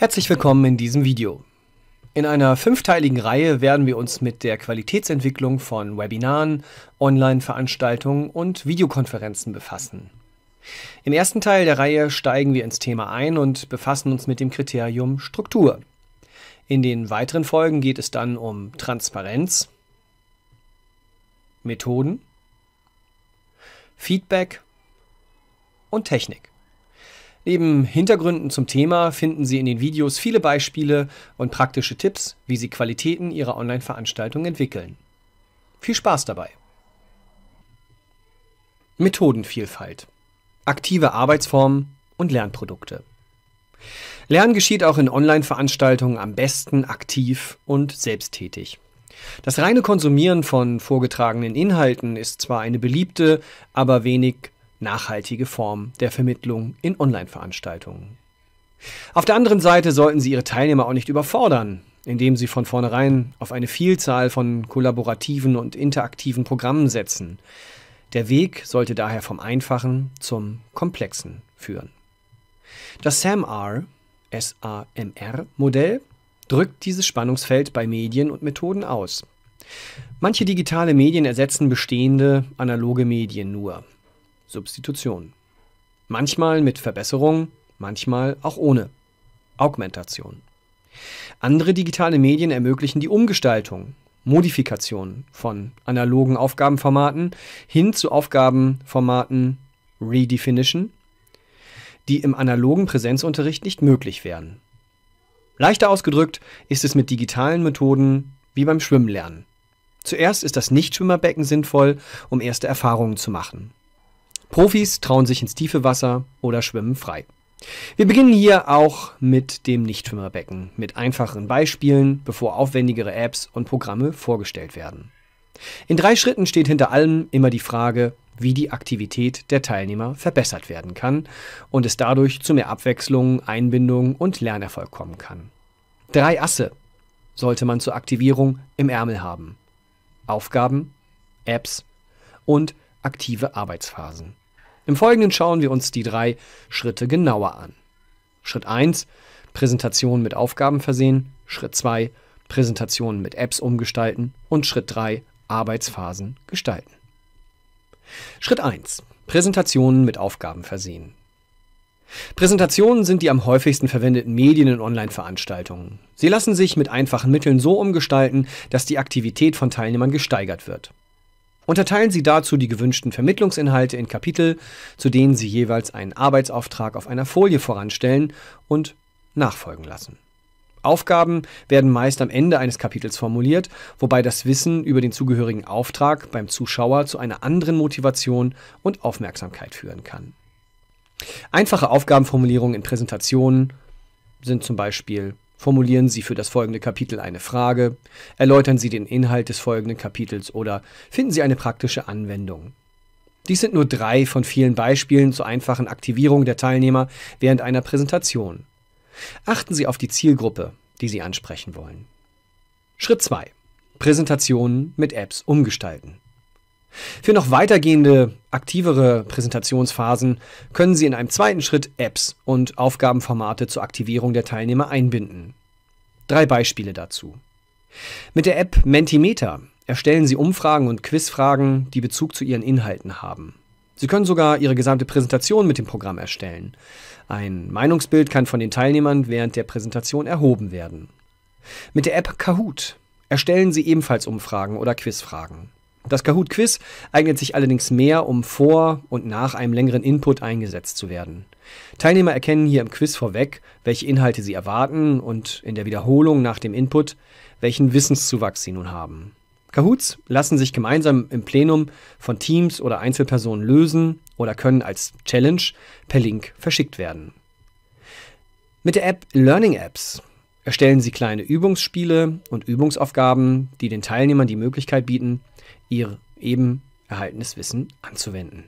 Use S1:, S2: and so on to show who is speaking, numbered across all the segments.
S1: Herzlich willkommen in diesem Video. In einer fünfteiligen Reihe werden wir uns mit der Qualitätsentwicklung von Webinaren, Online-Veranstaltungen und Videokonferenzen befassen. Im ersten Teil der Reihe steigen wir ins Thema ein und befassen uns mit dem Kriterium Struktur. In den weiteren Folgen geht es dann um Transparenz, Methoden, Feedback und Technik. Neben Hintergründen zum Thema finden Sie in den Videos viele Beispiele und praktische Tipps, wie Sie Qualitäten Ihrer Online-Veranstaltung entwickeln. Viel Spaß dabei! Methodenvielfalt, aktive Arbeitsformen und Lernprodukte. Lernen geschieht auch in Online-Veranstaltungen am besten aktiv und selbsttätig. Das reine Konsumieren von vorgetragenen Inhalten ist zwar eine beliebte, aber wenig nachhaltige Form der Vermittlung in Online-Veranstaltungen. Auf der anderen Seite sollten Sie Ihre Teilnehmer auch nicht überfordern, indem Sie von vornherein auf eine Vielzahl von kollaborativen und interaktiven Programmen setzen. Der Weg sollte daher vom Einfachen zum Komplexen führen. Das SAMR, SAMR-Modell drückt dieses Spannungsfeld bei Medien und Methoden aus. Manche digitale Medien ersetzen bestehende analoge Medien nur. Substitution. Manchmal mit Verbesserung, manchmal auch ohne. Augmentation. Andere digitale Medien ermöglichen die Umgestaltung, Modifikation von analogen Aufgabenformaten hin zu Aufgabenformaten Redefinition, die im analogen Präsenzunterricht nicht möglich wären. Leichter ausgedrückt ist es mit digitalen Methoden wie beim Schwimmenlernen. Zuerst ist das Nichtschwimmerbecken sinnvoll, um erste Erfahrungen zu machen. Profis trauen sich ins tiefe Wasser oder schwimmen frei. Wir beginnen hier auch mit dem Nichtschwimmerbecken, mit einfacheren Beispielen, bevor aufwendigere Apps und Programme vorgestellt werden. In drei Schritten steht hinter allem immer die Frage, wie die Aktivität der Teilnehmer verbessert werden kann und es dadurch zu mehr Abwechslung, Einbindung und Lernerfolg kommen kann. Drei Asse sollte man zur Aktivierung im Ärmel haben. Aufgaben, Apps und aktive Arbeitsphasen. Im Folgenden schauen wir uns die drei Schritte genauer an. Schritt 1 Präsentation mit Aufgaben versehen, Schritt 2 Präsentationen mit Apps umgestalten und Schritt 3 Arbeitsphasen gestalten. Schritt 1 Präsentationen mit Aufgaben versehen. Präsentationen sind die am häufigsten verwendeten Medien in Online-Veranstaltungen. Sie lassen sich mit einfachen Mitteln so umgestalten, dass die Aktivität von Teilnehmern gesteigert wird. Unterteilen Sie dazu die gewünschten Vermittlungsinhalte in Kapitel, zu denen Sie jeweils einen Arbeitsauftrag auf einer Folie voranstellen und nachfolgen lassen. Aufgaben werden meist am Ende eines Kapitels formuliert, wobei das Wissen über den zugehörigen Auftrag beim Zuschauer zu einer anderen Motivation und Aufmerksamkeit führen kann. Einfache Aufgabenformulierungen in Präsentationen sind zum Beispiel Formulieren Sie für das folgende Kapitel eine Frage, erläutern Sie den Inhalt des folgenden Kapitels oder finden Sie eine praktische Anwendung. Dies sind nur drei von vielen Beispielen zur einfachen Aktivierung der Teilnehmer während einer Präsentation. Achten Sie auf die Zielgruppe, die Sie ansprechen wollen. Schritt 2. Präsentationen mit Apps umgestalten. Für noch weitergehende, aktivere Präsentationsphasen können Sie in einem zweiten Schritt Apps und Aufgabenformate zur Aktivierung der Teilnehmer einbinden. Drei Beispiele dazu. Mit der App Mentimeter erstellen Sie Umfragen und Quizfragen, die Bezug zu Ihren Inhalten haben. Sie können sogar Ihre gesamte Präsentation mit dem Programm erstellen. Ein Meinungsbild kann von den Teilnehmern während der Präsentation erhoben werden. Mit der App Kahoot erstellen Sie ebenfalls Umfragen oder Quizfragen. Das Kahoot-Quiz eignet sich allerdings mehr, um vor und nach einem längeren Input eingesetzt zu werden. Teilnehmer erkennen hier im Quiz vorweg, welche Inhalte sie erwarten und in der Wiederholung nach dem Input, welchen Wissenszuwachs sie nun haben. Kahoots lassen sich gemeinsam im Plenum von Teams oder Einzelpersonen lösen oder können als Challenge per Link verschickt werden. Mit der App Learning Apps erstellen Sie kleine Übungsspiele und Übungsaufgaben, die den Teilnehmern die Möglichkeit bieten, ihr eben erhaltenes Wissen anzuwenden.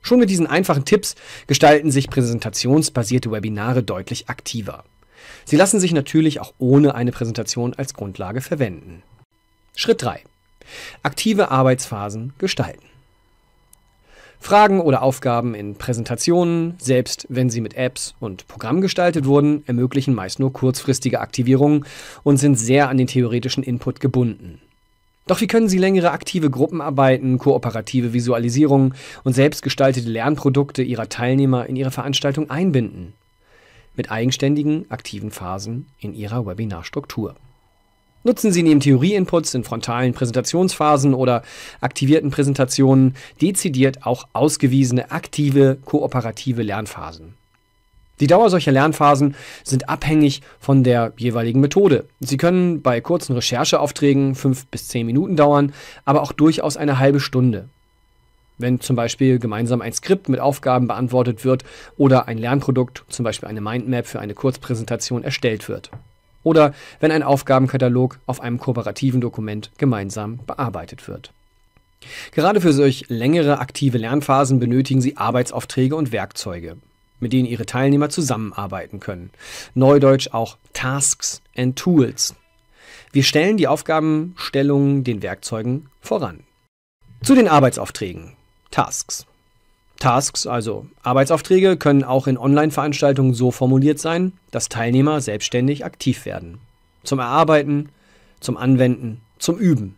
S1: Schon mit diesen einfachen Tipps gestalten sich präsentationsbasierte Webinare deutlich aktiver. Sie lassen sich natürlich auch ohne eine Präsentation als Grundlage verwenden. Schritt 3. Aktive Arbeitsphasen gestalten. Fragen oder Aufgaben in Präsentationen, selbst wenn sie mit Apps und Programmen gestaltet wurden, ermöglichen meist nur kurzfristige Aktivierungen und sind sehr an den theoretischen Input gebunden. Doch wie können Sie längere aktive Gruppenarbeiten, kooperative Visualisierungen und selbstgestaltete Lernprodukte Ihrer Teilnehmer in Ihre Veranstaltung einbinden? Mit eigenständigen, aktiven Phasen in Ihrer Webinarstruktur. Nutzen Sie neben Theorieinputs in frontalen Präsentationsphasen oder aktivierten Präsentationen dezidiert auch ausgewiesene aktive kooperative Lernphasen. Die Dauer solcher Lernphasen sind abhängig von der jeweiligen Methode. Sie können bei kurzen Rechercheaufträgen fünf bis zehn Minuten dauern, aber auch durchaus eine halbe Stunde. Wenn zum Beispiel gemeinsam ein Skript mit Aufgaben beantwortet wird oder ein Lernprodukt, zum Beispiel eine Mindmap für eine Kurzpräsentation, erstellt wird. Oder wenn ein Aufgabenkatalog auf einem kooperativen Dokument gemeinsam bearbeitet wird. Gerade für solch längere aktive Lernphasen benötigen Sie Arbeitsaufträge und Werkzeuge mit denen ihre Teilnehmer zusammenarbeiten können. Neudeutsch auch Tasks and Tools. Wir stellen die Aufgabenstellungen den Werkzeugen voran. Zu den Arbeitsaufträgen. Tasks. Tasks, also Arbeitsaufträge, können auch in Online-Veranstaltungen so formuliert sein, dass Teilnehmer selbstständig aktiv werden. Zum Erarbeiten, zum Anwenden, zum Üben.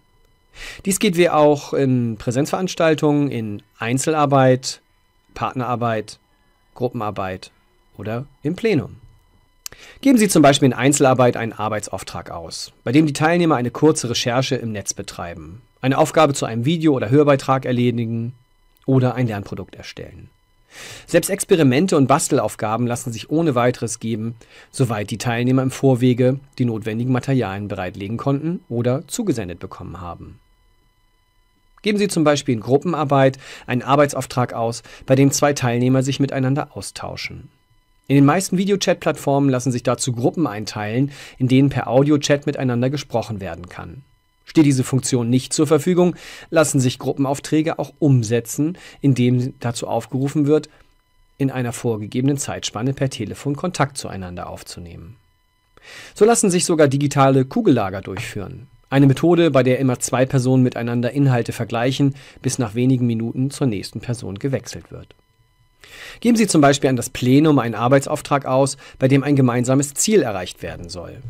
S1: Dies geht wie auch in Präsenzveranstaltungen, in Einzelarbeit, Partnerarbeit, Gruppenarbeit oder im Plenum. Geben Sie zum Beispiel in Einzelarbeit einen Arbeitsauftrag aus, bei dem die Teilnehmer eine kurze Recherche im Netz betreiben, eine Aufgabe zu einem Video oder Hörbeitrag erledigen oder ein Lernprodukt erstellen. Selbst Experimente und Bastelaufgaben lassen sich ohne weiteres geben, soweit die Teilnehmer im Vorwege die notwendigen Materialien bereitlegen konnten oder zugesendet bekommen haben. Geben Sie zum Beispiel in Gruppenarbeit einen Arbeitsauftrag aus, bei dem zwei Teilnehmer sich miteinander austauschen. In den meisten Videochat-Plattformen lassen sich dazu Gruppen einteilen, in denen per Audiochat miteinander gesprochen werden kann. Steht diese Funktion nicht zur Verfügung, lassen sich Gruppenaufträge auch umsetzen, indem dazu aufgerufen wird, in einer vorgegebenen Zeitspanne per Telefon Kontakt zueinander aufzunehmen. So lassen sich sogar digitale Kugellager durchführen. Eine Methode, bei der immer zwei Personen miteinander Inhalte vergleichen, bis nach wenigen Minuten zur nächsten Person gewechselt wird. Geben Sie zum Beispiel an das Plenum einen Arbeitsauftrag aus, bei dem ein gemeinsames Ziel erreicht werden soll.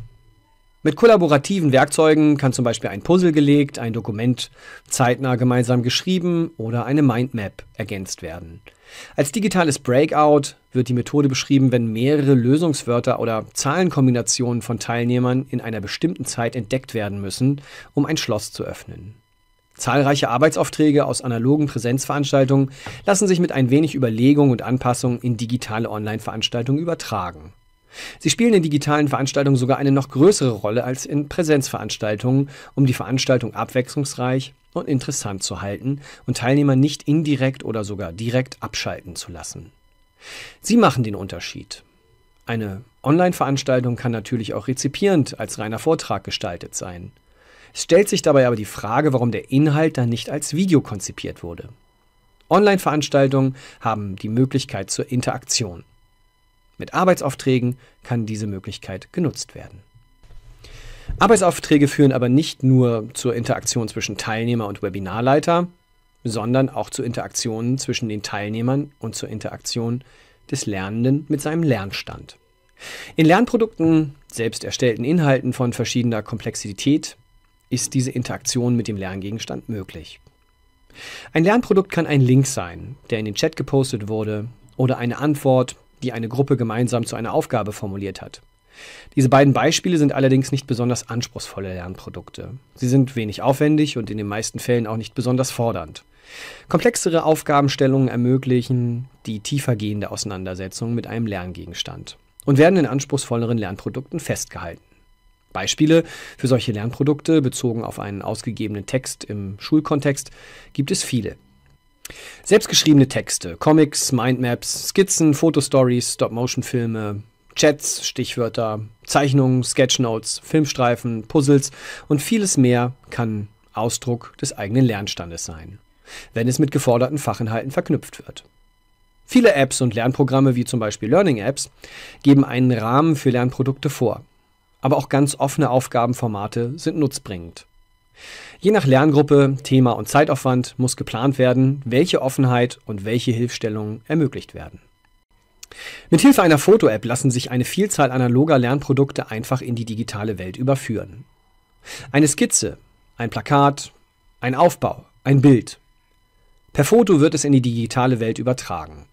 S1: Mit kollaborativen Werkzeugen kann zum Beispiel ein Puzzle gelegt, ein Dokument zeitnah gemeinsam geschrieben oder eine Mindmap ergänzt werden. Als digitales Breakout wird die Methode beschrieben, wenn mehrere Lösungswörter oder Zahlenkombinationen von Teilnehmern in einer bestimmten Zeit entdeckt werden müssen, um ein Schloss zu öffnen. Zahlreiche Arbeitsaufträge aus analogen Präsenzveranstaltungen lassen sich mit ein wenig Überlegung und Anpassung in digitale Online-Veranstaltungen übertragen. Sie spielen in digitalen Veranstaltungen sogar eine noch größere Rolle als in Präsenzveranstaltungen, um die Veranstaltung abwechslungsreich und interessant zu halten und Teilnehmer nicht indirekt oder sogar direkt abschalten zu lassen. Sie machen den Unterschied. Eine Online-Veranstaltung kann natürlich auch rezipierend als reiner Vortrag gestaltet sein. Es stellt sich dabei aber die Frage, warum der Inhalt dann nicht als Video konzipiert wurde. Online-Veranstaltungen haben die Möglichkeit zur Interaktion. Mit Arbeitsaufträgen kann diese Möglichkeit genutzt werden. Arbeitsaufträge führen aber nicht nur zur Interaktion zwischen Teilnehmer und Webinarleiter, sondern auch zu Interaktionen zwischen den Teilnehmern und zur Interaktion des Lernenden mit seinem Lernstand. In Lernprodukten, selbst erstellten Inhalten von verschiedener Komplexität, ist diese Interaktion mit dem Lerngegenstand möglich. Ein Lernprodukt kann ein Link sein, der in den Chat gepostet wurde, oder eine Antwort die eine Gruppe gemeinsam zu einer Aufgabe formuliert hat. Diese beiden Beispiele sind allerdings nicht besonders anspruchsvolle Lernprodukte. Sie sind wenig aufwendig und in den meisten Fällen auch nicht besonders fordernd. Komplexere Aufgabenstellungen ermöglichen die tiefergehende Auseinandersetzung mit einem Lerngegenstand und werden in anspruchsvolleren Lernprodukten festgehalten. Beispiele für solche Lernprodukte bezogen auf einen ausgegebenen Text im Schulkontext gibt es viele. Selbstgeschriebene Texte, Comics, Mindmaps, Skizzen, Fotostories, Stop-Motion-Filme, Chats, Stichwörter, Zeichnungen, Sketchnotes, Filmstreifen, Puzzles und vieles mehr kann Ausdruck des eigenen Lernstandes sein, wenn es mit geforderten Fachinhalten verknüpft wird. Viele Apps und Lernprogramme wie zum Beispiel Learning Apps geben einen Rahmen für Lernprodukte vor, aber auch ganz offene Aufgabenformate sind nutzbringend. Je nach Lerngruppe, Thema und Zeitaufwand muss geplant werden, welche Offenheit und welche Hilfestellungen ermöglicht werden. Mithilfe einer Foto-App lassen sich eine Vielzahl analoger Lernprodukte einfach in die digitale Welt überführen. Eine Skizze, ein Plakat, ein Aufbau, ein Bild. Per Foto wird es in die digitale Welt übertragen.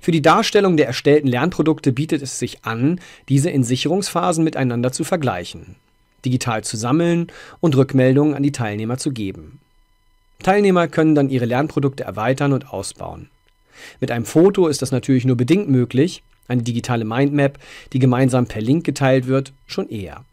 S1: Für die Darstellung der erstellten Lernprodukte bietet es sich an, diese in Sicherungsphasen miteinander zu vergleichen digital zu sammeln und Rückmeldungen an die Teilnehmer zu geben. Teilnehmer können dann ihre Lernprodukte erweitern und ausbauen. Mit einem Foto ist das natürlich nur bedingt möglich, eine digitale Mindmap, die gemeinsam per Link geteilt wird, schon eher.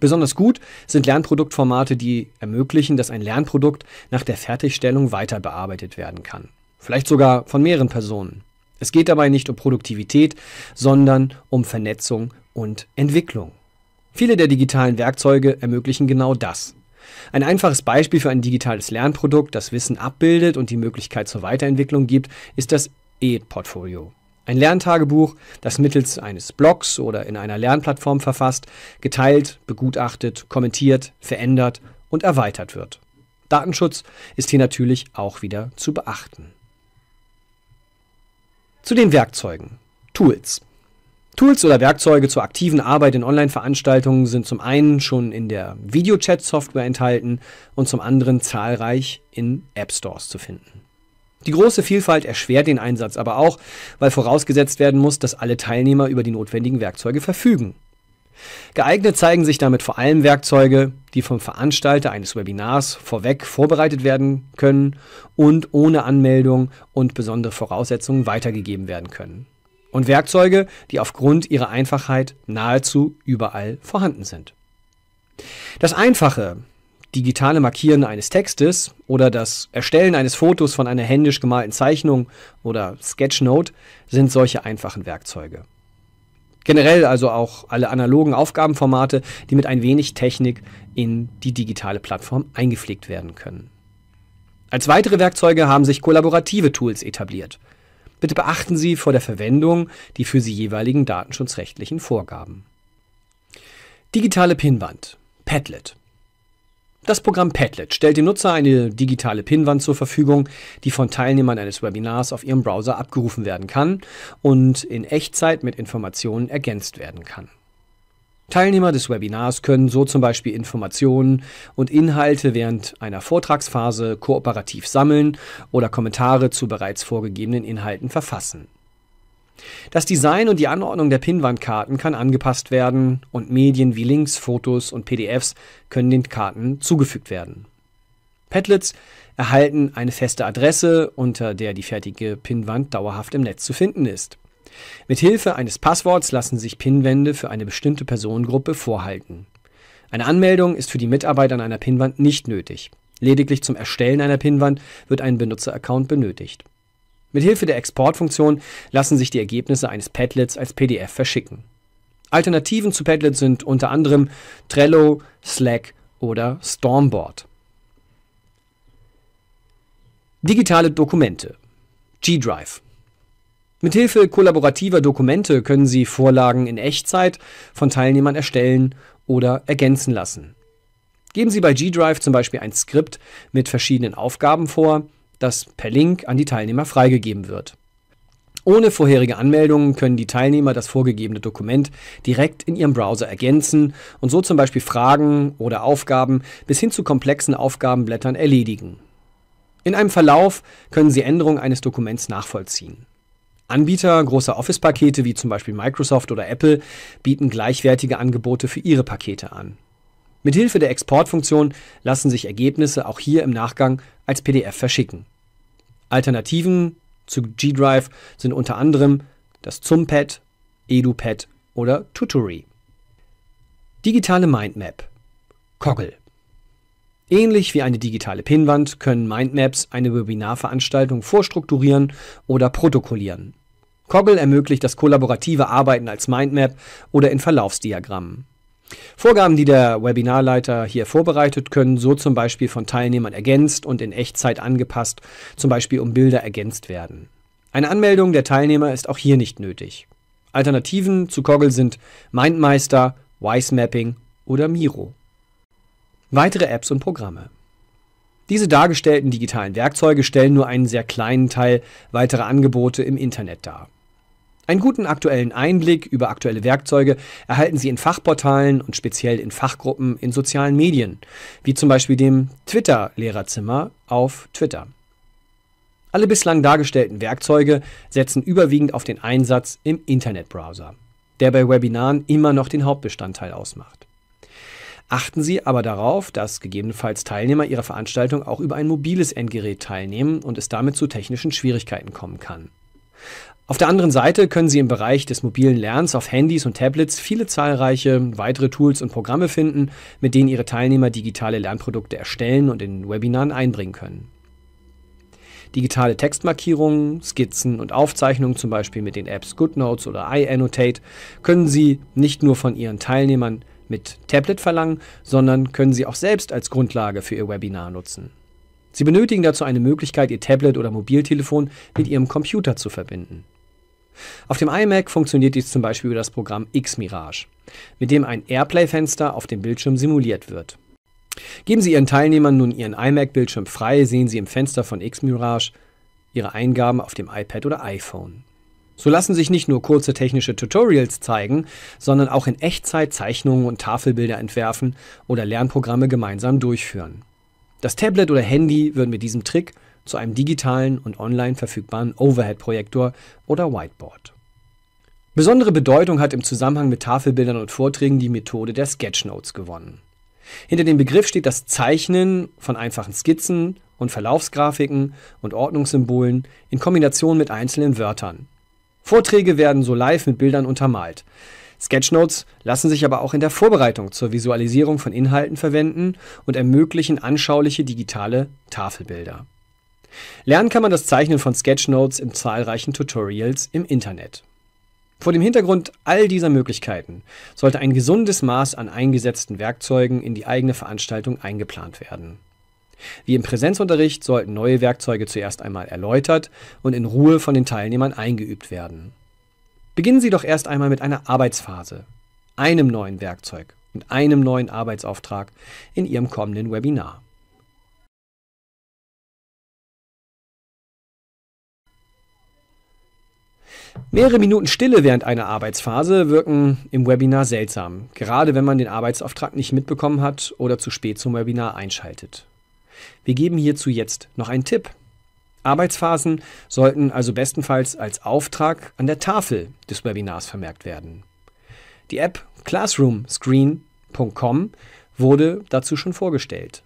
S1: Besonders gut sind Lernproduktformate, die ermöglichen, dass ein Lernprodukt nach der Fertigstellung weiter bearbeitet werden kann. Vielleicht sogar von mehreren Personen. Es geht dabei nicht um Produktivität, sondern um Vernetzung und Entwicklung. Viele der digitalen Werkzeuge ermöglichen genau das. Ein einfaches Beispiel für ein digitales Lernprodukt, das Wissen abbildet und die Möglichkeit zur Weiterentwicklung gibt, ist das E-Portfolio. Ein Lerntagebuch, das mittels eines Blogs oder in einer Lernplattform verfasst, geteilt, begutachtet, kommentiert, verändert und erweitert wird. Datenschutz ist hier natürlich auch wieder zu beachten. Zu den Werkzeugen. Tools. Tools oder Werkzeuge zur aktiven Arbeit in Online-Veranstaltungen sind zum einen schon in der Videochat-Software enthalten und zum anderen zahlreich in App-Stores zu finden. Die große Vielfalt erschwert den Einsatz aber auch, weil vorausgesetzt werden muss, dass alle Teilnehmer über die notwendigen Werkzeuge verfügen. Geeignet zeigen sich damit vor allem Werkzeuge, die vom Veranstalter eines Webinars vorweg vorbereitet werden können und ohne Anmeldung und besondere Voraussetzungen weitergegeben werden können und Werkzeuge, die aufgrund ihrer Einfachheit nahezu überall vorhanden sind. Das einfache, digitale Markieren eines Textes oder das Erstellen eines Fotos von einer händisch gemalten Zeichnung oder Sketchnote sind solche einfachen Werkzeuge. Generell also auch alle analogen Aufgabenformate, die mit ein wenig Technik in die digitale Plattform eingepflegt werden können. Als weitere Werkzeuge haben sich kollaborative Tools etabliert – Bitte beachten Sie vor der Verwendung die für Sie jeweiligen datenschutzrechtlichen Vorgaben. Digitale Pinwand Padlet das Programm Padlet stellt dem Nutzer eine digitale Pinwand zur Verfügung, die von Teilnehmern eines Webinars auf ihrem Browser abgerufen werden kann und in Echtzeit mit Informationen ergänzt werden kann. Teilnehmer des Webinars können so zum Beispiel Informationen und Inhalte während einer Vortragsphase kooperativ sammeln oder Kommentare zu bereits vorgegebenen Inhalten verfassen. Das Design und die Anordnung der Pinnwandkarten kann angepasst werden und Medien wie Links, Fotos und PDFs können den Karten zugefügt werden. Padlets erhalten eine feste Adresse, unter der die fertige Pinnwand dauerhaft im Netz zu finden ist. Mithilfe eines Passworts lassen sich Pinwände für eine bestimmte Personengruppe vorhalten. Eine Anmeldung ist für die Mitarbeiter an einer Pinwand nicht nötig. Lediglich zum Erstellen einer Pinwand wird ein Benutzeraccount benötigt. Mithilfe der Exportfunktion lassen sich die Ergebnisse eines Padlets als PDF verschicken. Alternativen zu Padlet sind unter anderem Trello, Slack oder Stormboard. Digitale Dokumente. G-Drive. Mithilfe kollaborativer Dokumente können Sie Vorlagen in Echtzeit von Teilnehmern erstellen oder ergänzen lassen. Geben Sie bei G-Drive zum Beispiel ein Skript mit verschiedenen Aufgaben vor, das per Link an die Teilnehmer freigegeben wird. Ohne vorherige Anmeldungen können die Teilnehmer das vorgegebene Dokument direkt in ihrem Browser ergänzen und so zum Beispiel Fragen oder Aufgaben bis hin zu komplexen Aufgabenblättern erledigen. In einem Verlauf können Sie Änderungen eines Dokuments nachvollziehen. Anbieter großer Office-Pakete wie zum Beispiel Microsoft oder Apple bieten gleichwertige Angebote für ihre Pakete an. Mithilfe der Exportfunktion lassen sich Ergebnisse auch hier im Nachgang als PDF verschicken. Alternativen zu G-Drive sind unter anderem das ZumPad, EduPad oder Tutori. Digitale Mindmap. Koggle. Ähnlich wie eine digitale Pinnwand können Mindmaps eine Webinarveranstaltung vorstrukturieren oder protokollieren. Coggle ermöglicht das kollaborative Arbeiten als Mindmap oder in Verlaufsdiagrammen. Vorgaben, die der Webinarleiter hier vorbereitet, können so zum Beispiel von Teilnehmern ergänzt und in Echtzeit angepasst, zum Beispiel um Bilder ergänzt werden. Eine Anmeldung der Teilnehmer ist auch hier nicht nötig. Alternativen zu Coggle sind Mindmeister, Wise Mapping oder Miro. Weitere Apps und Programme. Diese dargestellten digitalen Werkzeuge stellen nur einen sehr kleinen Teil weiterer Angebote im Internet dar. Einen guten aktuellen Einblick über aktuelle Werkzeuge erhalten Sie in Fachportalen und speziell in Fachgruppen in sozialen Medien, wie zum Beispiel dem Twitter-Lehrerzimmer auf Twitter. Alle bislang dargestellten Werkzeuge setzen überwiegend auf den Einsatz im Internetbrowser, der bei Webinaren immer noch den Hauptbestandteil ausmacht. Achten Sie aber darauf, dass gegebenenfalls Teilnehmer Ihrer Veranstaltung auch über ein mobiles Endgerät teilnehmen und es damit zu technischen Schwierigkeiten kommen kann. Auf der anderen Seite können Sie im Bereich des mobilen Lernens auf Handys und Tablets viele zahlreiche weitere Tools und Programme finden, mit denen Ihre Teilnehmer digitale Lernprodukte erstellen und in Webinaren einbringen können. Digitale Textmarkierungen, Skizzen und Aufzeichnungen, zum Beispiel mit den Apps GoodNotes oder iAnnotate, können Sie nicht nur von Ihren Teilnehmern mit Tablet verlangen, sondern können sie auch selbst als Grundlage für ihr Webinar nutzen. Sie benötigen dazu eine Möglichkeit, ihr Tablet oder Mobiltelefon mit ihrem Computer zu verbinden. Auf dem iMac funktioniert dies zum Beispiel über das Programm X-Mirage, mit dem ein Airplay-Fenster auf dem Bildschirm simuliert wird. Geben Sie Ihren Teilnehmern nun Ihren iMac-Bildschirm frei, sehen Sie im Fenster von X-Mirage Ihre Eingaben auf dem iPad oder iPhone. So lassen sich nicht nur kurze technische Tutorials zeigen, sondern auch in Echtzeit Zeichnungen und Tafelbilder entwerfen oder Lernprogramme gemeinsam durchführen. Das Tablet oder Handy wird mit diesem Trick zu einem digitalen und online verfügbaren Overhead-Projektor oder Whiteboard. Besondere Bedeutung hat im Zusammenhang mit Tafelbildern und Vorträgen die Methode der Sketchnotes gewonnen. Hinter dem Begriff steht das Zeichnen von einfachen Skizzen und Verlaufsgrafiken und Ordnungssymbolen in Kombination mit einzelnen Wörtern, Vorträge werden so live mit Bildern untermalt. Sketchnotes lassen sich aber auch in der Vorbereitung zur Visualisierung von Inhalten verwenden und ermöglichen anschauliche digitale Tafelbilder. Lernen kann man das Zeichnen von Sketchnotes in zahlreichen Tutorials im Internet. Vor dem Hintergrund all dieser Möglichkeiten sollte ein gesundes Maß an eingesetzten Werkzeugen in die eigene Veranstaltung eingeplant werden. Wie im Präsenzunterricht sollten neue Werkzeuge zuerst einmal erläutert und in Ruhe von den Teilnehmern eingeübt werden. Beginnen Sie doch erst einmal mit einer Arbeitsphase, einem neuen Werkzeug und einem neuen Arbeitsauftrag in Ihrem kommenden Webinar. Mehrere Minuten Stille während einer Arbeitsphase wirken im Webinar seltsam, gerade wenn man den Arbeitsauftrag nicht mitbekommen hat oder zu spät zum Webinar einschaltet. Wir geben hierzu jetzt noch einen Tipp. Arbeitsphasen sollten also bestenfalls als Auftrag an der Tafel des Webinars vermerkt werden. Die App classroomscreen.com wurde dazu schon vorgestellt.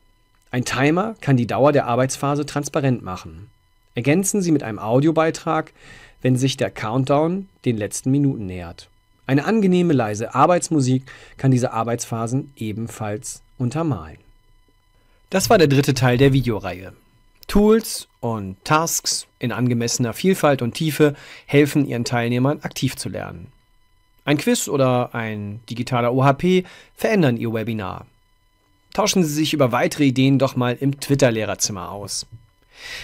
S1: Ein Timer kann die Dauer der Arbeitsphase transparent machen. Ergänzen Sie mit einem Audiobeitrag, wenn sich der Countdown den letzten Minuten nähert. Eine angenehme leise Arbeitsmusik kann diese Arbeitsphasen ebenfalls untermalen. Das war der dritte Teil der Videoreihe. Tools und Tasks in angemessener Vielfalt und Tiefe helfen ihren Teilnehmern aktiv zu lernen. Ein Quiz oder ein digitaler OHP verändern Ihr Webinar. Tauschen Sie sich über weitere Ideen doch mal im Twitter-Lehrerzimmer aus.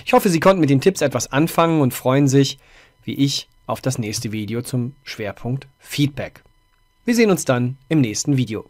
S1: Ich hoffe, Sie konnten mit den Tipps etwas anfangen und freuen sich, wie ich, auf das nächste Video zum Schwerpunkt Feedback. Wir sehen uns dann im nächsten Video.